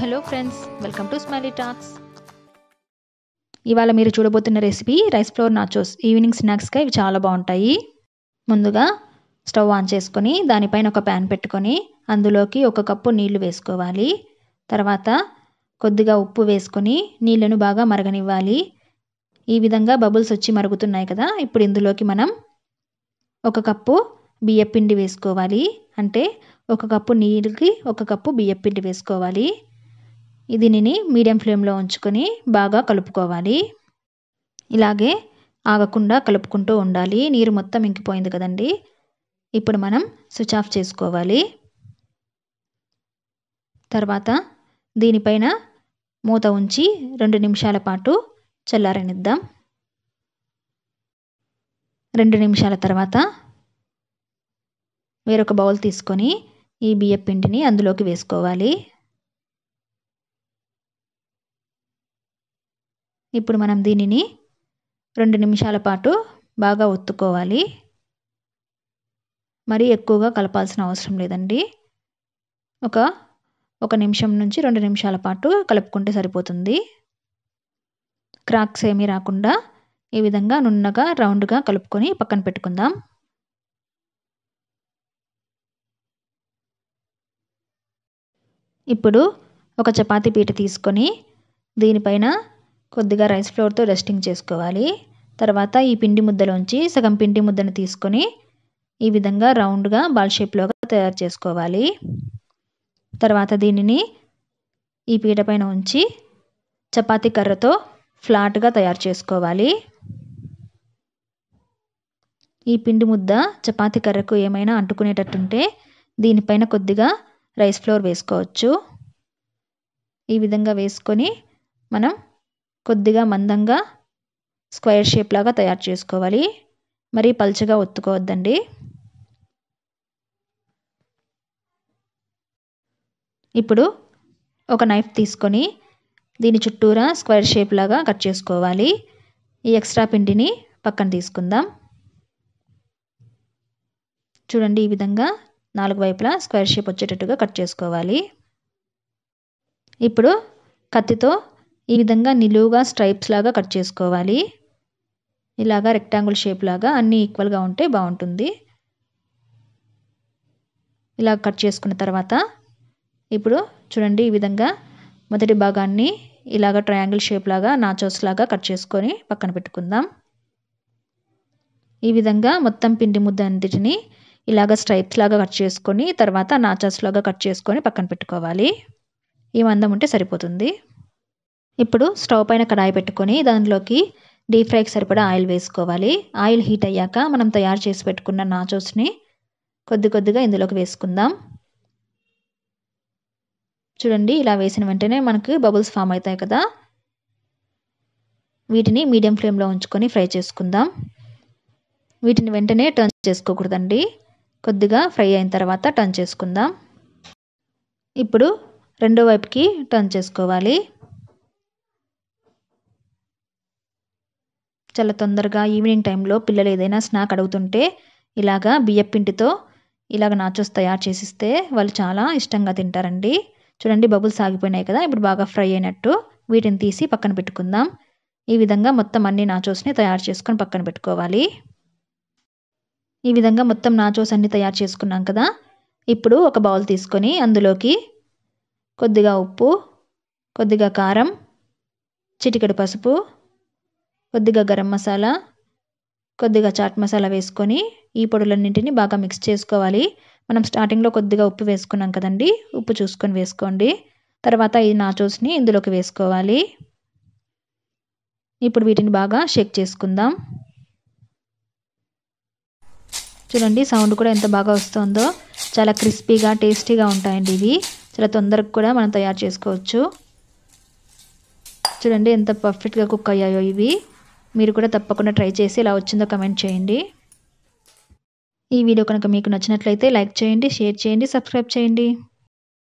hello friends welcome to Smiley Talks ఇవాళ మీరు చూడబోతున్న recipe rice flour nachos evening స్నాక్స్గా ఇవి చాలా బాగుంటాయి ముందుగా స్టవ్ ఆన్ చేసుకొని దానిపైన ఒక ప్యాన్ పెట్టుకొని అందులోకి ఒక కప్పు నీళ్లు వేసుకోవాలి తర్వాత కొద్దిగా ఉప్పు వేసుకొని నీళ్లను బాగా మరగనివ్వాలి ఈ విధంగా బబుల్స్ వచ్చి మరుగుతున్నాయి కదా ఇప్పుడు ఇందులోకి మనం ఒక కప్పు బియ్యపిండి వేసుకోవాలి అంటే ఒక కప్పు నీళ్ళకి ఒక కప్పు బియ్యపిండి వేసుకోవాలి దీనిని మీడియం ఫ్లేమ్లో ఉంచుకొని బాగా కలుపుకోవాలి ఇలాగే ఆగకుండా కలుపుకుంటూ ఉండాలి నీరు మొత్తం ఇంకిపోయింది కదండి ఇప్పుడు మనం స్విచ్ ఆఫ్ చేసుకోవాలి తర్వాత దీనిపైన మూత ఉంచి రెండు నిమిషాల పాటు చల్లారనిద్దాం రెండు నిమిషాల తర్వాత వేరొక బౌల్ తీసుకొని ఈ బియ్యపిండిని అందులోకి వేసుకోవాలి ఇప్పుడు మనం దీనిని రెండు నిమిషాల పాటు బాగా ఒత్తుకోవాలి మరీ ఎక్కువగా కలపాల్సిన అవసరం లేదండి ఒక ఒక నిమిషం నుంచి రెండు నిమిషాల పాటు కలుపుకుంటే సరిపోతుంది క్రాక్స్ ఏమీ రాకుండా ఈ విధంగా నున్నగా రౌండ్గా కలుపుకొని పక్కన పెట్టుకుందాం ఇప్పుడు ఒక చపాతీ పీట తీసుకొని దీనిపైన కొద్దిగా రైస్ ఫ్లోర్తో రెస్టింగ్ చేసుకోవాలి తర్వాత ఈ పిండి ముద్దలోంచి సగం పిండి ముద్దను తీసుకొని ఈ విధంగా రౌండ్గా బాల్ షేప్లోగా తయారు చేసుకోవాలి తర్వాత దీనిని ఈ పీట పైన ఉంచి చపాతీ కర్రతో ఫ్లాట్గా తయారు చేసుకోవాలి ఈ పిండి ముద్ద చపాతీ కర్రకు ఏమైనా అంటుకునేటట్టుంటే దీనిపైన కొద్దిగా రైస్ ఫ్లోర్ వేసుకోవచ్చు ఈ విధంగా వేసుకొని మనం కొద్దిగా మందంగా స్క్వేర్ షేప్ లాగా తయారు చేసుకోవాలి మరీ పల్చగా ఒత్తుకోవద్దండి ఇప్పుడు ఒక నైఫ్ తీసుకొని దీని చుట్టూరా స్క్వేర్ షేప్ లాగా కట్ చేసుకోవాలి ఈ ఎక్స్ట్రా పిండిని పక్కన తీసుకుందాం చూడండి ఈ విధంగా నాలుగు వైపులా స్క్వేర్ షేప్ వచ్చేటట్టుగా కట్ చేసుకోవాలి ఇప్పుడు కత్తితో ఈ విధంగా నిలువుగా స్ట్రైప్స్ లాగా కట్ చేసుకోవాలి ఇలాగా రెక్టాంగుల్ షేప్ లాగా అన్నీ ఈక్వల్గా ఉంటే బాగుంటుంది ఇలా కట్ చేసుకున్న తర్వాత ఇప్పుడు చూడండి ఈ విధంగా మొదటి భాగాన్ని ఇలాగ ట్రయాంగిల్ షేప్ లాగా నాచోస్ లాగా కట్ చేసుకొని పక్కన పెట్టుకుందాం ఈ విధంగా మొత్తం పిండి ముద్ద అన్నిటిని ఇలాగ స్ట్రైప్స్ లాగా కట్ చేసుకొని తర్వాత నాచోస్ లాగా కట్ చేసుకొని పక్కన పెట్టుకోవాలి ఈ మందం ఉంటే సరిపోతుంది ఇప్పుడు స్టవ్ పైన కడాయి పెట్టుకొని దానిలోకి డీప్ ఫ్రైకి సరిపడా ఆయిల్ వేసుకోవాలి ఆయిల్ హీట్ అయ్యాక మనం తయారు చేసి పెట్టుకున్న నాచోస్ని కొద్ది కొద్దిగా ఇందులోకి వేసుకుందాం చూడండి ఇలా వేసిన వెంటనే మనకు బబుల్స్ ఫామ్ అవుతాయి కదా వీటిని మీడియం ఫ్లేమ్లో ఉంచుకొని ఫ్రై చేసుకుందాం వీటిని వెంటనే టర్న్ చేసుకోకూడదండి కొద్దిగా ఫ్రై అయిన తర్వాత టర్న్ చేసుకుందాం ఇప్పుడు రెండో వైపుకి టర్న్ చేసుకోవాలి చాలా తొందరగా ఈవినింగ్ టైంలో పిల్లలు ఏదైనా స్నాక్ అడుగుతుంటే ఇలాగా బియ్యపు పిండితో ఇలాగ నాచోస్ తయారు చేసిస్తే వాళ్ళు చాలా ఇష్టంగా తింటారండి చూడండి బబుల్స్ ఆగిపోయినాయి కదా ఇప్పుడు బాగా ఫ్రై అయినట్టు వీటిని తీసి పక్కన పెట్టుకుందాం ఈ విధంగా మొత్తం అన్ని నాచోస్ని తయారు చేసుకొని పక్కన పెట్టుకోవాలి ఈ విధంగా మొత్తం నాచోస్ అన్ని తయారు చేసుకున్నాం కదా ఇప్పుడు ఒక బౌల్ తీసుకొని అందులోకి కొద్దిగా ఉప్పు కొద్దిగా కారం చిటికెడు పసుపు కొద్దిగా గరం మసాలా కొద్దిగా చాట్ మసాలా వేసుకొని ఈ పొడులన్నింటినీ బాగా మిక్స్ చేసుకోవాలి మనం స్టార్టింగ్లో కొద్దిగా ఉప్పు వేసుకున్నాం కదండి ఉప్పు చూసుకొని వేసుకోండి తర్వాత ఈ నాచోస్ని ఇందులోకి వేసుకోవాలి ఇప్పుడు వీటిని బాగా షేక్ చేసుకుందాం చూడండి సౌండ్ కూడా ఎంత బాగా వస్తుందో చాలా క్రిస్పీగా టేస్టీగా ఉంటాయండి ఇవి చాలా తొందరగా కూడా మనం తయారు చేసుకోవచ్చు చూడండి ఎంత పర్ఫెక్ట్గా కుక్ అయ్యాయో ఇవి మీరు కూడా తప్పకుండా ట్రై చేసి ఇలా వచ్చిందో కమెంట్ చేయండి ఈ వీడియో కనుక మీకు నచ్చినట్లయితే లైక్ చేయండి షేర్ చేయండి సబ్స్క్రైబ్ చేయండి